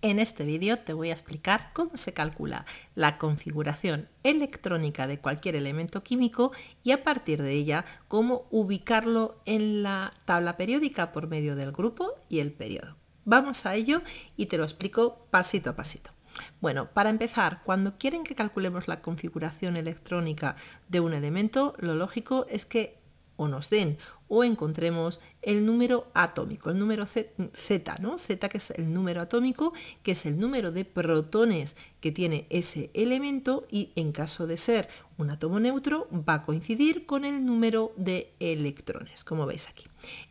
En este vídeo te voy a explicar cómo se calcula la configuración electrónica de cualquier elemento químico y a partir de ella cómo ubicarlo en la tabla periódica por medio del grupo y el periodo. Vamos a ello y te lo explico pasito a pasito. Bueno, para empezar, cuando quieren que calculemos la configuración electrónica de un elemento, lo lógico es que o nos den o encontremos el número atómico, el número Z, ¿no? Z que es el número atómico, que es el número de protones que tiene ese elemento y en caso de ser un átomo neutro va a coincidir con el número de electrones, como veis aquí.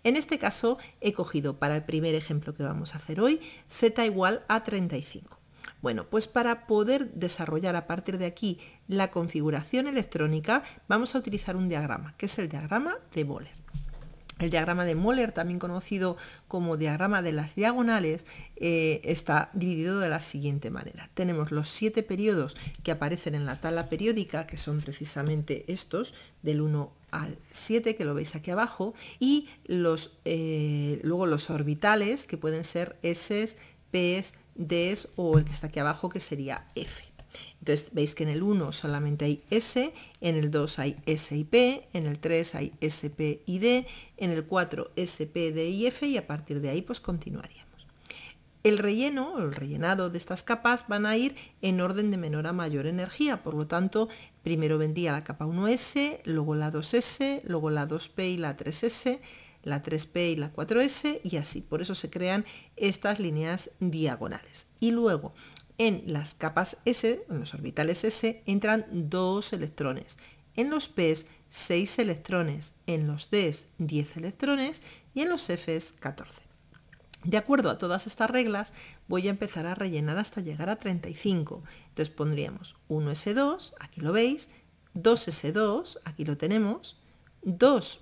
En este caso he cogido para el primer ejemplo que vamos a hacer hoy Z igual a 35. Bueno, pues para poder desarrollar a partir de aquí la configuración electrónica, vamos a utilizar un diagrama, que es el diagrama de Möller. El diagrama de Moller, también conocido como diagrama de las diagonales, eh, está dividido de la siguiente manera. Tenemos los siete periodos que aparecen en la tabla periódica, que son precisamente estos, del 1 al 7, que lo veis aquí abajo, y eh, luego los orbitales, que pueden ser S, Ps, es o el que está aquí abajo que sería f. Entonces veis que en el 1 solamente hay S, en el 2 hay S y P, en el 3 hay SP y D, en el 4 SP, D y F y a partir de ahí pues continuaríamos. El relleno o el rellenado de estas capas van a ir en orden de menor a mayor energía, por lo tanto primero vendría la capa 1S, luego la 2S, luego la 2P y la 3S, la 3P y la 4S y así. Por eso se crean estas líneas diagonales. Y luego, en las capas S, en los orbitales S, entran dos electrones. En los Ps, 6 electrones. En los Ds, 10 electrones. Y en los Fs, 14. De acuerdo a todas estas reglas, voy a empezar a rellenar hasta llegar a 35. Entonces pondríamos 1S2, aquí lo veis, 2S2, aquí lo tenemos, 2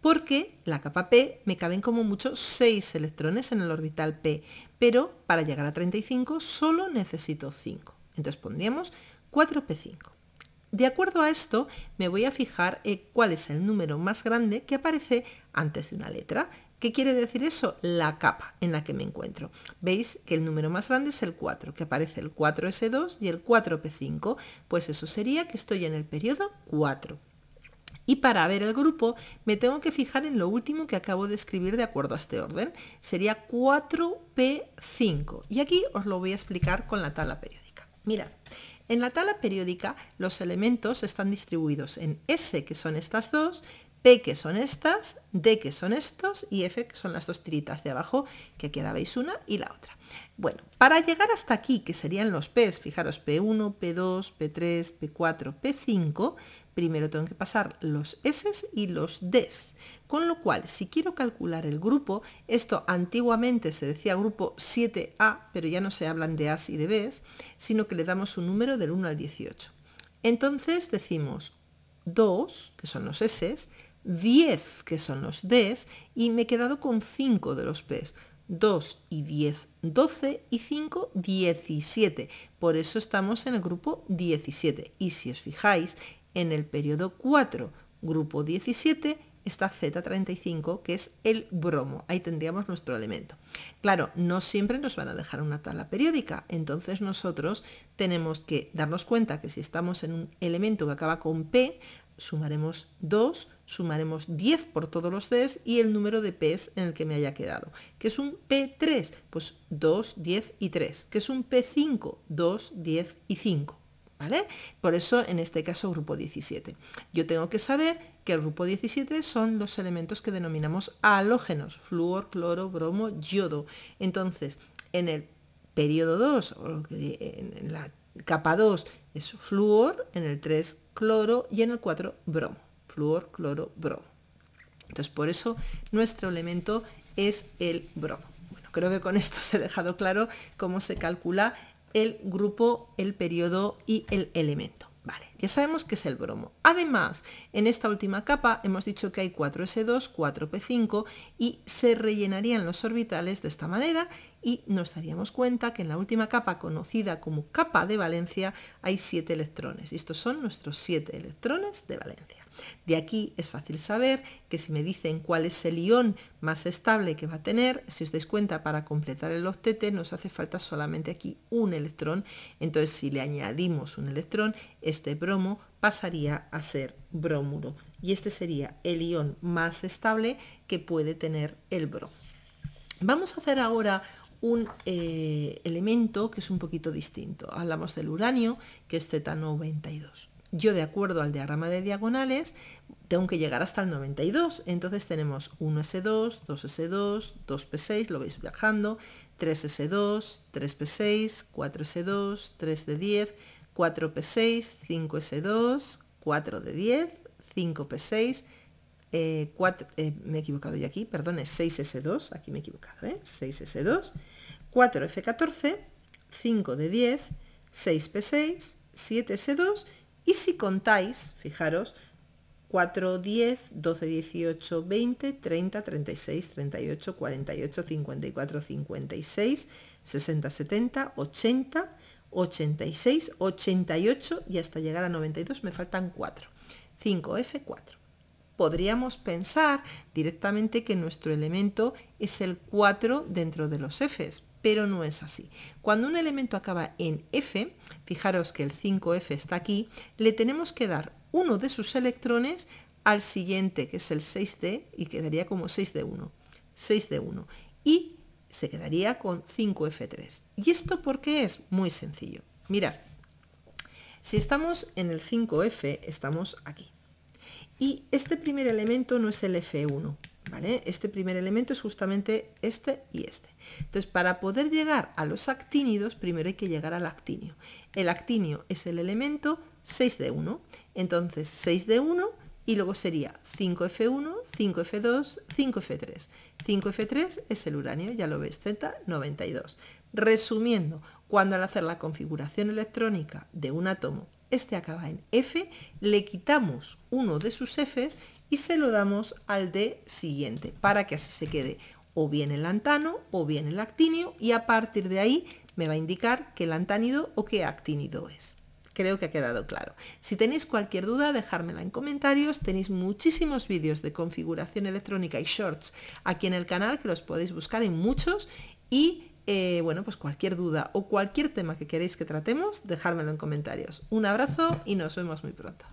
porque la capa P me caben como mucho 6 electrones en el orbital P, pero para llegar a 35 solo necesito 5. Entonces pondríamos 4P5. De acuerdo a esto, me voy a fijar cuál es el número más grande que aparece antes de una letra. ¿Qué quiere decir eso? La capa en la que me encuentro. Veis que el número más grande es el 4, que aparece el 4S2 y el 4P5. Pues eso sería que estoy en el periodo 4. Y para ver el grupo me tengo que fijar en lo último que acabo de escribir de acuerdo a este orden. Sería 4P5. Y aquí os lo voy a explicar con la tabla periódica. Mira, en la tabla periódica los elementos están distribuidos en S, que son estas dos, P que son estas, D que son estos y F que son las dos tiritas de abajo, que aquí una y la otra. Bueno, para llegar hasta aquí, que serían los Ps, fijaros, P1, P2, P3, P4, P5, primero tengo que pasar los S y los Ds. Con lo cual, si quiero calcular el grupo, esto antiguamente se decía grupo 7A, pero ya no se hablan de As y de Bs, sino que le damos un número del 1 al 18. Entonces decimos 2, que son los S, 10 que son los Ds y me he quedado con 5 de los Ps. 2 y 10, 12 y 5, 17. Por eso estamos en el grupo 17. Y si os fijáis, en el periodo 4, grupo 17, está Z35, que es el bromo. Ahí tendríamos nuestro elemento. Claro, no siempre nos van a dejar una tabla periódica, entonces nosotros tenemos que darnos cuenta que si estamos en un elemento que acaba con P, sumaremos 2, sumaremos 10 por todos los Cs y el número de Ps en el que me haya quedado. ¿Qué es un P3? Pues 2, 10 y 3. ¿Qué es un P5? 2, 10 y 5. ¿Vale? Por eso en este caso grupo 17. Yo tengo que saber que el grupo 17 son los elementos que denominamos halógenos, flúor, cloro, bromo, yodo. Entonces, en el periodo 2, o en la capa 2 es flúor, en el 3 cloro y en el 4 bromo, fluor, cloro, bromo. Entonces por eso nuestro elemento es el bromo. Bueno, creo que con esto se ha dejado claro cómo se calcula el grupo, el periodo y el elemento. Vale. Ya sabemos que es el bromo. Además, en esta última capa hemos dicho que hay 4S2, 4P5 y se rellenarían los orbitales de esta manera y nos daríamos cuenta que en la última capa conocida como capa de valencia hay 7 electrones. Y estos son nuestros 7 electrones de valencia. De aquí es fácil saber que si me dicen cuál es el ión más estable que va a tener, si os dais cuenta, para completar el octete nos hace falta solamente aquí un electrón. Entonces, si le añadimos un electrón, este bromo pasaría a ser brómulo, Y este sería el ion más estable que puede tener el bromo. Vamos a hacer ahora un eh, elemento que es un poquito distinto. Hablamos del uranio, que es Z92. Yo, de acuerdo al diagrama de diagonales, tengo que llegar hasta el 92. Entonces tenemos 1S2, 2S2, 2P6, lo veis viajando, 3S2, 3P6, 4S2, 3D10, 4P6, 5S2, 4 de 10, 5P6, 4, me he equivocado ya aquí, perdón, es 6S2, aquí me he equivocado, 6 s 6S2, 4F14, 5 de 10, 6P6, 7S2 y si contáis, fijaros, 4, 10, 12, 18, 20, 30, 36, 38, 48, 54, 56, 60, 70, 80, 86, 88 y hasta llegar a 92 me faltan 4. 5F4. Podríamos pensar directamente que nuestro elemento es el 4 dentro de los Fs, pero no es así. Cuando un elemento acaba en F, fijaros que el 5F está aquí, le tenemos que dar uno de sus electrones al siguiente, que es el 6D, y quedaría como 6D1. 6D1. Y se quedaría con 5F3. ¿Y esto por qué es? Muy sencillo. Mira, si estamos en el 5F, estamos aquí. Y este primer elemento no es el F1, ¿vale? Este primer elemento es justamente este y este. Entonces, para poder llegar a los actínidos, primero hay que llegar al actinio. El actinio es el elemento 6 d 1. Entonces, 6 d 1 y luego sería 5F1, 5F2, 5F3. 5F3 es el uranio, ya lo ves, Z92. Resumiendo, cuando al hacer la configuración electrónica de un átomo, este acaba en F, le quitamos uno de sus Fs y se lo damos al D siguiente, para que así se quede o bien el lantano o bien el actinio y a partir de ahí me va a indicar qué lantánido o qué actínido es. Creo que ha quedado claro. Si tenéis cualquier duda, dejármela en comentarios. Tenéis muchísimos vídeos de configuración electrónica y shorts aquí en el canal, que los podéis buscar en muchos. Y eh, bueno, pues cualquier duda o cualquier tema que queréis que tratemos, dejármelo en comentarios. Un abrazo y nos vemos muy pronto.